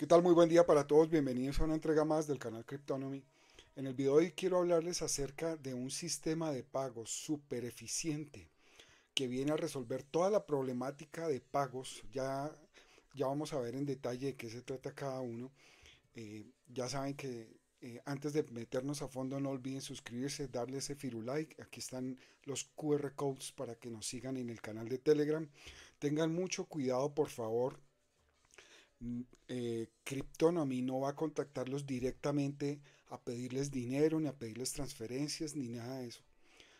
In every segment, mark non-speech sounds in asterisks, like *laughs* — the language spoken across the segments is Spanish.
¿Qué tal? Muy buen día para todos. Bienvenidos a una entrega más del canal Cryptonomy. En el video de hoy quiero hablarles acerca de un sistema de pagos súper eficiente que viene a resolver toda la problemática de pagos. Ya, ya vamos a ver en detalle de qué se trata cada uno. Eh, ya saben que eh, antes de meternos a fondo no olviden suscribirse, darle ese firulike, Aquí están los QR codes para que nos sigan en el canal de Telegram. Tengan mucho cuidado por favor Mm, eh, Cryptonomy no va a contactarlos directamente a pedirles dinero, ni a pedirles transferencias, ni nada de eso.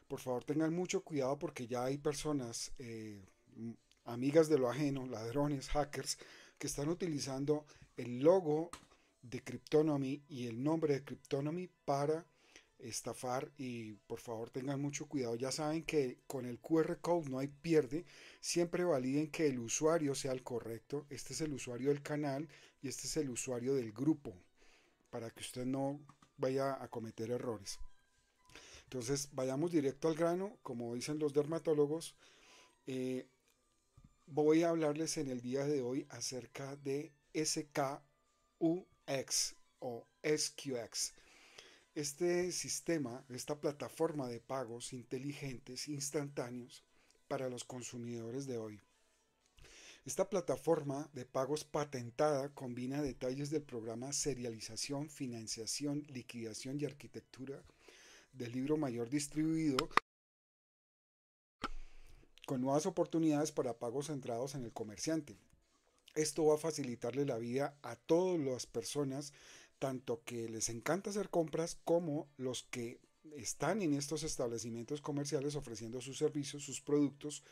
Por favor tengan mucho cuidado porque ya hay personas, eh, mm, amigas de lo ajeno, ladrones, hackers, que están utilizando el logo de Cryptonomy y el nombre de Cryptonomy para estafar y por favor tengan mucho cuidado. Ya saben que con el QR code no hay pierde. Siempre validen que el usuario sea el correcto. Este es el usuario del canal y este es el usuario del grupo para que usted no vaya a cometer errores. Entonces vayamos directo al grano, como dicen los dermatólogos. Eh, voy a hablarles en el día de hoy acerca de SKUX o SQX. Este sistema, esta plataforma de pagos inteligentes instantáneos para los consumidores de hoy. Esta plataforma de pagos patentada combina detalles del programa Serialización, Financiación, Liquidación y Arquitectura del libro mayor distribuido con nuevas oportunidades para pagos centrados en el comerciante. Esto va a facilitarle la vida a todas las personas tanto que les encanta hacer compras como los que están en estos establecimientos comerciales ofreciendo sus servicios, sus productos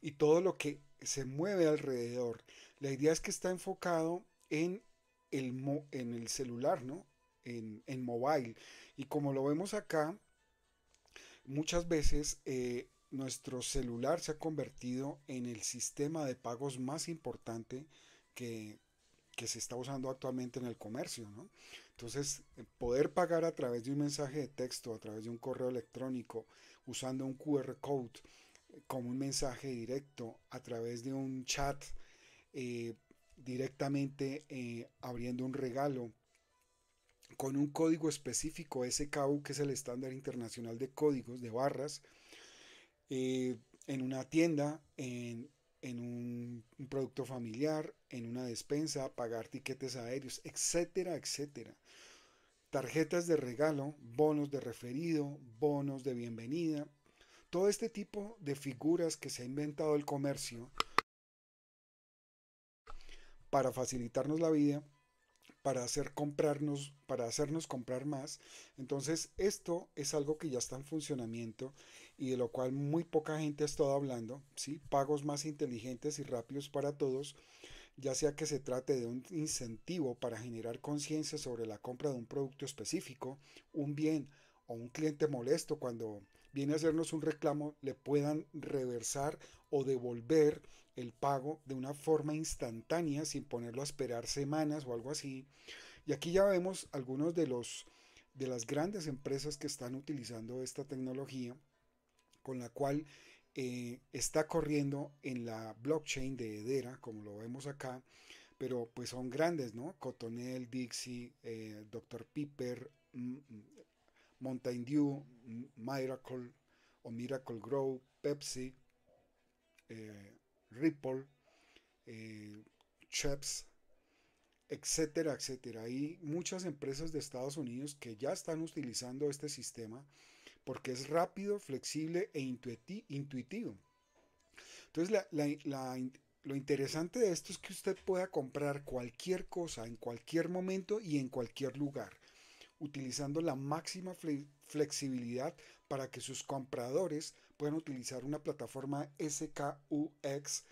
y todo lo que se mueve alrededor. La idea es que está enfocado en el, en el celular, ¿no? En, mobile. Y como lo vemos acá, muchas veces eh, nuestro celular se ha convertido en el sistema de pagos más importante que que se está usando actualmente en el comercio, ¿no? Entonces, eh, poder pagar a través de un mensaje de texto, a través de un correo electrónico, usando un QR code, eh, como un mensaje directo, a través de un chat, eh, directamente abriendo un regalo, con un código específico SKU, que es el estándar internacional de códigos, de barras, en una tienda, en en un, producto familiar, en una despensa, pagar tiquetes aéreos, etcétera, etcétera. Tarjetas de regalo, bonos de referido, bonos de bienvenida, todo este tipo de figuras que se ha inventado el comercio para facilitarnos la vida, para hacer comprarnos, para hacernos comprar más. Entonces, esto es algo que ya está en funcionamiento y de lo cual muy poca gente ha estado hablando, ¿sí? pagos más inteligentes y rápidos para todos, ya sea que se trate de un incentivo para generar conciencia sobre la compra de un producto específico, un bien o un cliente molesto cuando viene a hacernos un reclamo, le puedan reversar o devolver el pago de una forma instantánea sin ponerlo a esperar semanas o algo así. Y aquí ya vemos algunos de los de las grandes empresas que están utilizando esta tecnología con la cual eh, está corriendo en la blockchain de Edera, como lo vemos acá, pero pues son grandes, ¿no? Cotonel, Dixie, eh, Dr. Piper, mm, mm, Mountain Dew, mm, Miracle o Miracle Grow, Pepsi, eh, Ripple, Cheps, etcétera, etcétera. Hay muchas empresas de Estados Unidos que ya están utilizando este sistema porque es rápido, flexible e intuitivo. Entonces lo interesante de esto es que usted pueda comprar cualquier cosa en cualquier momento y en cualquier lugar, utilizando la máxima flexibilidad para que sus compradores puedan utilizar una plataforma SKUX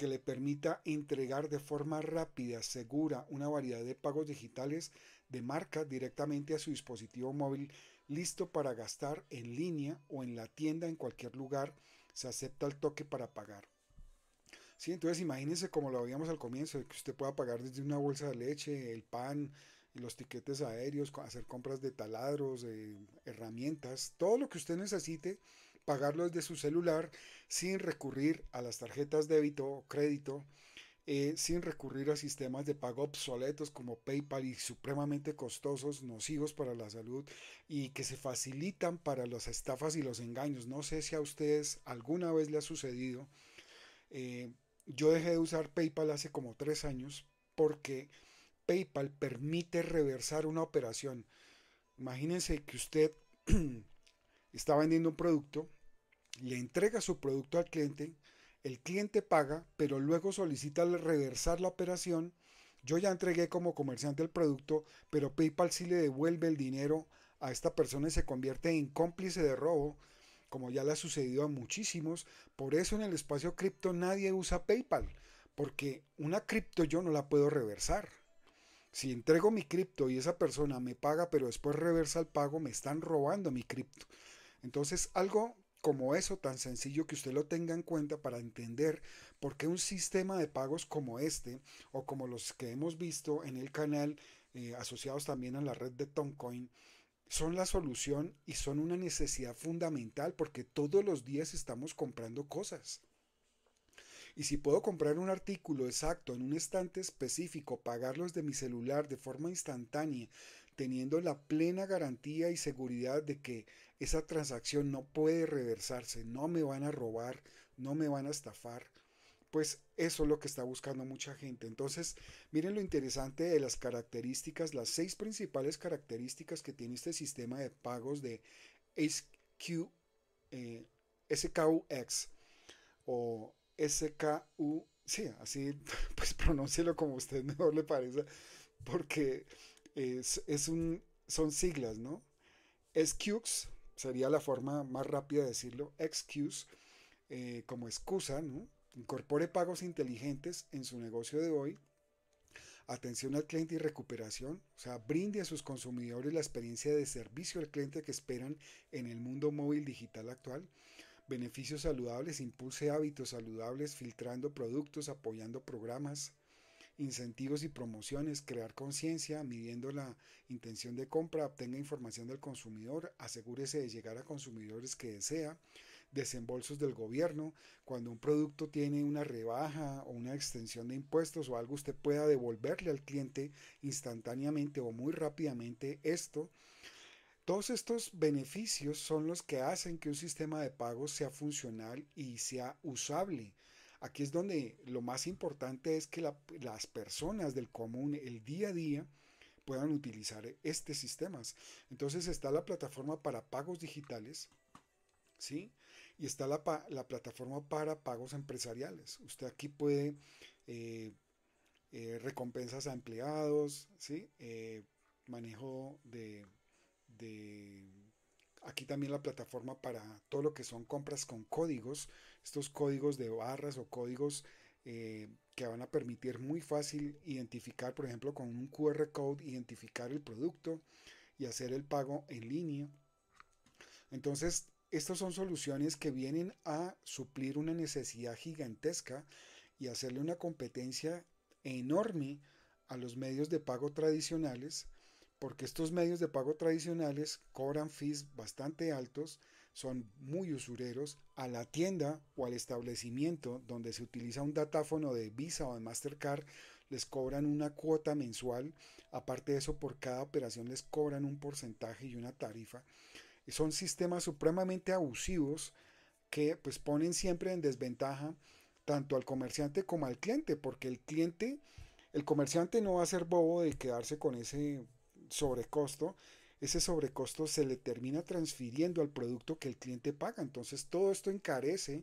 que le permita entregar de forma rápida, segura, una variedad de pagos digitales de marca directamente a su dispositivo móvil listo para gastar en línea o en la tienda en cualquier lugar. Se acepta el toque para pagar. Sí, entonces imagínense como lo veíamos al comienzo, que usted pueda pagar desde una bolsa de leche, el pan, los tiquetes aéreos, hacer compras de taladros, herramientas, todo lo que usted necesite pagarlos desde su celular sin recurrir a las tarjetas débito o crédito, eh, sin recurrir a sistemas de pago obsoletos como PayPal y supremamente costosos, nocivos para la salud y que se facilitan para las estafas y los engaños. No sé si a ustedes alguna vez le ha sucedido. Eh, yo dejé de usar PayPal hace como tres años porque PayPal permite reversar una operación. Imagínense que usted *clears throat* está vendiendo un producto, le entrega su producto al cliente, el cliente paga, pero luego solicita reversar la operación. Yo ya entregué como comerciante el producto, pero PayPal sí le devuelve el dinero a esta persona y se convierte en cómplice de robo, como ya le ha sucedido a muchísimos. Por eso en el espacio cripto nadie usa PayPal, porque una cripto yo no la puedo reversar. Si entrego mi cripto y esa persona me paga, pero después reversa el pago, me están robando mi cripto. Entonces, algo como eso, tan sencillo que usted lo tenga en cuenta para entender por qué un sistema de pagos como este o como los que hemos visto en el canal eh, asociados también a la red de Toncoin son la solución y son una necesidad fundamental porque todos los días estamos comprando cosas. Y si puedo comprar un artículo exacto en un estante específico, pagarlos de mi celular de forma instantánea teniendo la plena garantía y seguridad de que esa transacción no puede reversarse, no me van a robar, no me van a estafar. Pues eso es lo que está buscando mucha gente. Entonces, miren lo interesante de las características, las seis principales características que tiene este sistema de pagos de SQ, eh, SKUX o SKU, sí, así *laughs* pues pronúncielo como a usted mejor le parezca porque es, un, son siglas, ¿no? Excuse sería la forma más rápida de decirlo, excuse, eh, como excusa, ¿no? Incorpore pagos inteligentes en su negocio de hoy, atención al cliente y recuperación, o sea, brinde a sus consumidores la experiencia de servicio al cliente que esperan en el mundo móvil digital actual, beneficios saludables, impulse hábitos saludables, filtrando productos, apoyando programas, incentivos y promociones, crear conciencia midiendo la intención de compra, obtenga información del consumidor, asegúrese de llegar a consumidores que desea, desembolsos del gobierno, cuando un producto tiene una rebaja o una extensión de impuestos o algo, usted pueda devolverle al cliente instantáneamente o muy rápidamente esto. Todos estos beneficios son los que hacen que un sistema de pagos sea funcional y sea usable Aquí es donde lo más importante es que las personas del común, el día a día, puedan utilizar estos sistemas. Entonces está la plataforma para pagos digitales, ¿sí? Y está la, plataforma para pagos empresariales. Usted aquí puede eh, eh, recompensas a empleados, ¿sí? Eh, manejo de aquí también la plataforma para todo lo que son compras con códigos, estos códigos de barras o códigos eh, que van a permitir muy fácil identificar, por ejemplo, con un QR code, identificar el producto y hacer el pago en línea. Entonces, estas son soluciones que vienen a suplir una necesidad gigantesca y hacerle una competencia enorme a los medios de pago tradicionales porque estos medios de pago tradicionales cobran fees bastante altos, son muy usureros a la tienda o al establecimiento donde se utiliza un datáfono de Visa o de Mastercard, les cobran una cuota mensual, aparte de eso por cada operación les cobran un porcentaje y una tarifa. Son sistemas supremamente abusivos que pues ponen siempre en desventaja tanto al comerciante como al cliente, porque el cliente, el comerciante no va a ser bobo de quedarse con ese sobrecosto, ese sobrecosto se le termina transfiriendo al producto que el cliente paga. Entonces todo esto encarece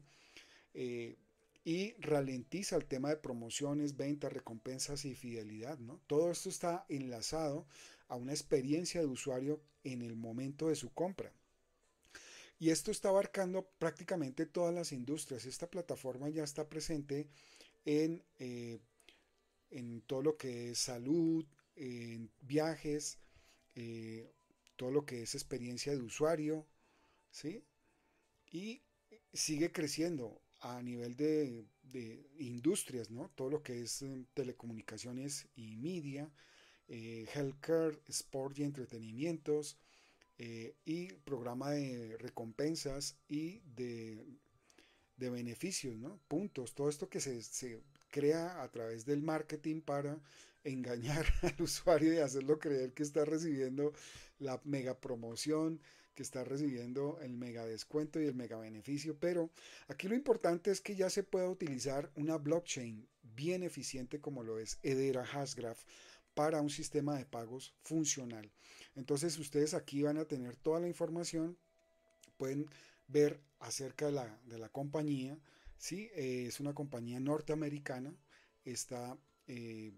eh, y ralentiza el tema de promociones, ventas, recompensas y fidelidad. ¿no? Todo esto está enlazado a una experiencia de usuario en el momento de su compra. Y esto está abarcando prácticamente todas las industrias. Esta plataforma ya está presente en, eh, en todo lo que es salud, en viajes, eh, todo lo que es experiencia de usuario, ¿sí? Y sigue creciendo a nivel de, industrias, ¿no? Todo lo que es em, telecomunicaciones y media, eh, healthcare, sport y entretenimientos, eh, y programa de recompensas y de, beneficios, ¿no? puntos, todo esto que se crea a través del marketing para engañar *laughs* al usuario y hacerlo creer que está recibiendo la mega promoción, que está recibiendo el mega descuento y el mega beneficio. Pero aquí lo importante es que ya se pueda utilizar una blockchain bien eficiente como lo es Edera Hasgraph para un sistema de pagos funcional. Entonces ustedes aquí van a tener toda la información, pueden ver acerca de la, de la compañía. ¿sí? Eh, es una compañía norteamericana, está eh,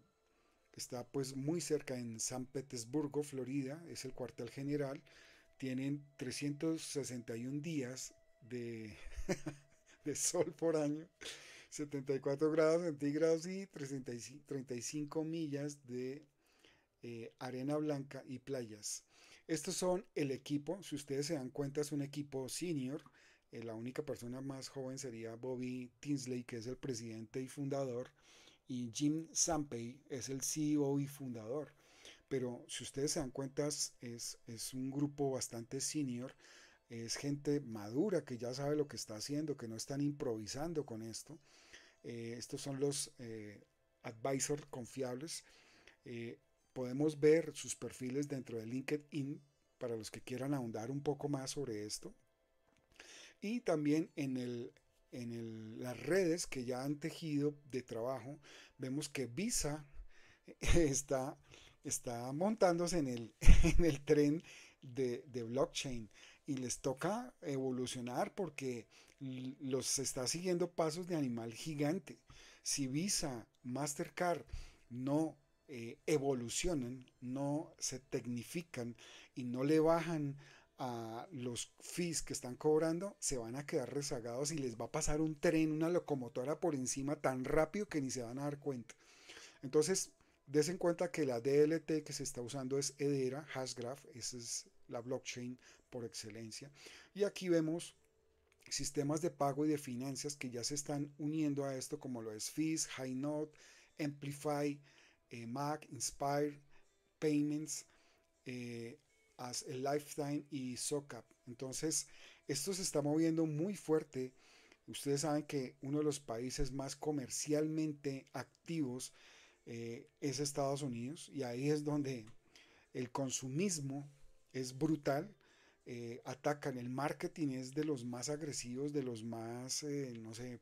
está pues muy cerca en San Petersburgo, Florida, es el cuartel general. Tienen 361 días de, *laughs* de sol por año, 74 grados centígrados y 35, millas de eh, arena blanca y playas. Estos son el equipo, si ustedes se dan cuenta es un equipo senior, eh, la única persona más joven sería Bobby Tinsley, que es el presidente y fundador y Jim Sampey es el CEO y fundador. Pero si ustedes se dan cuenta, es, un grupo bastante senior, es gente madura que ya sabe lo que está haciendo, que no están improvisando con esto. Eh, estos son los eh, advisors confiables. Eh, podemos ver sus perfiles dentro de LinkedIn para los que quieran ahondar un poco más sobre esto. Y también en el en las redes que ya han tejido de trabajo, vemos que Visa eh, *laughs* está, está montándose en el, *laughs* en el tren de, blockchain y les toca evolucionar porque los está siguiendo pasos de animal gigante. Si Visa, Mastercard no eh, evolucionan, no se tecnifican y no le bajan a los fees que están cobrando, se van a quedar rezagados y les va a pasar un tren, una locomotora por encima tan rápido que ni se van a dar cuenta. Entonces, des en cuenta que la DLT que se está usando es Hedera, Hashgraph, esa es la blockchain por excelencia. Y aquí vemos sistemas de pago y de finanzas que ya se están uniendo a esto, como lo es high HighNote, Amplify, eh, Mac, Inspire, Payments, eh, as a Lifetime y SOCAP. Entonces, esto se está moviendo muy fuerte. Ustedes saben que uno de los países más comercialmente activos eh, es Estados Unidos y ahí es donde el consumismo es brutal. Eh, atacan el marketing es de los más agresivos, de los más, eh, no sé,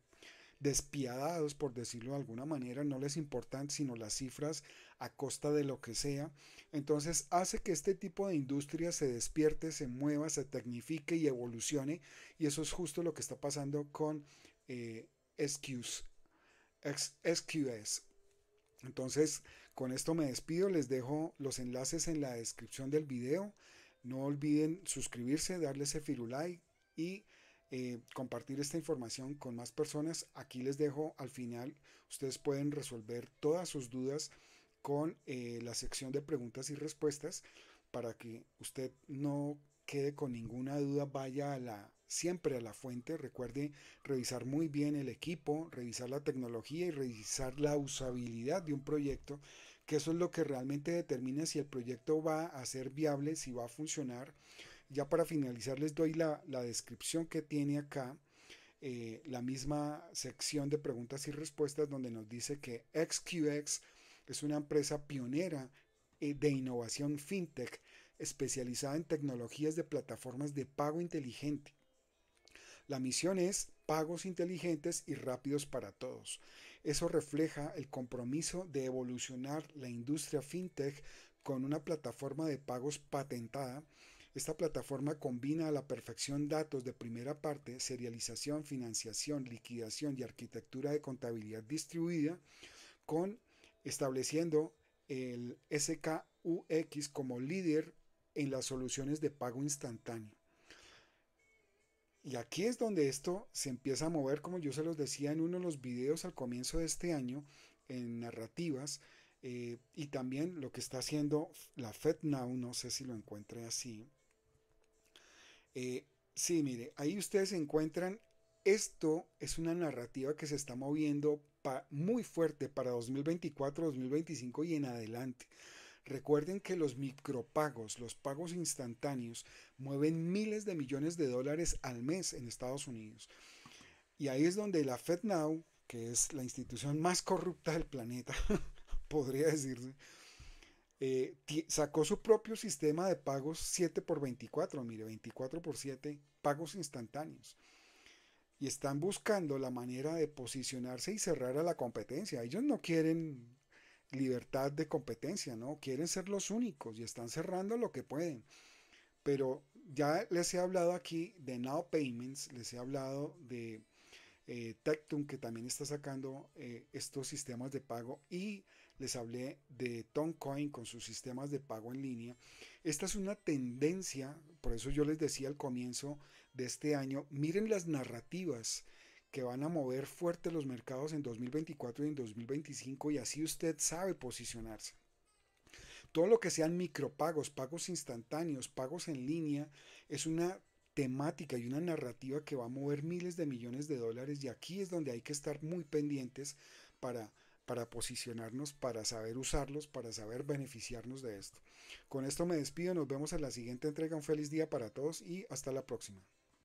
despiadados, por decirlo de alguna manera, no les importan sino las cifras a costa de lo que sea. Entonces hace que este tipo de industria se despierte, se mueva, se tecnifique y evolucione. Y eso es justo lo que está pasando con eh, SQs, Entonces, con esto me despido, les dejo los enlaces en la descripción del video. No olviden suscribirse, darle ese firulai y eh, compartir esta información con más personas. Aquí les dejo al final, ustedes pueden resolver todas sus dudas con eh, la sección de preguntas y respuestas para que usted no quede con ninguna duda, vaya a la, siempre a la fuente. Recuerde revisar muy bien el equipo, revisar la tecnología y revisar la usabilidad de un proyecto, que eso es lo que realmente determina si el proyecto va a ser viable, si va a funcionar ya para finalizar les doy la, descripción que tiene acá eh, la misma sección de preguntas y respuestas donde nos dice que XQX es una empresa pionera eh, de innovación fintech especializada en tecnologías de plataformas de pago inteligente. La misión es pagos inteligentes y rápidos para todos. Eso refleja el compromiso de evolucionar la industria fintech con una plataforma de pagos patentada esta plataforma combina a la perfección datos de primera parte, serialización, financiación, liquidación y arquitectura de contabilidad distribuida con estableciendo el SKUX como líder en las soluciones de pago instantáneo. Y aquí es donde esto se empieza a mover, como yo se los decía en uno de los videos al comienzo de este año, en narrativas, eh, y también lo que está haciendo la FedNow, no sé si lo encuentre así, eh, sí, mire, ahí ustedes encuentran, esto es una narrativa que se está moviendo muy fuerte para 2024, 2025 y en adelante. Recuerden que los micropagos, los pagos instantáneos, mueven miles de millones de dólares al mes en Estados Unidos. Y ahí es donde la FedNow, que es la institución más corrupta del planeta, *laughs* podría decirse, eh, sacó su propio sistema de pagos 7 x 24, mire, 24 x 7, pagos instantáneos. Y están buscando la manera de posicionarse y cerrar a la competencia. Ellos no quieren libertad de competencia, ¿no? Quieren ser los únicos y están cerrando lo que pueden. Pero ya les he hablado aquí de Now Payments, les he hablado de eh, que también está sacando eh, estos sistemas de pago y les hablé de TomCoin con sus sistemas de pago en línea. Esta es una tendencia, por eso yo les decía al comienzo de este año, miren las narrativas que van a mover fuerte los mercados en 2024 y en 2025 y así usted sabe posicionarse. Todo lo que sean micropagos, pagos instantáneos, pagos en línea, es una temática y una narrativa que va a mover miles de millones de dólares y aquí es donde hay que estar muy pendientes para para posicionarnos, para saber usarlos, para saber beneficiarnos de esto. Con esto me despido, nos vemos en la siguiente entrega, un feliz día para todos y hasta la próxima.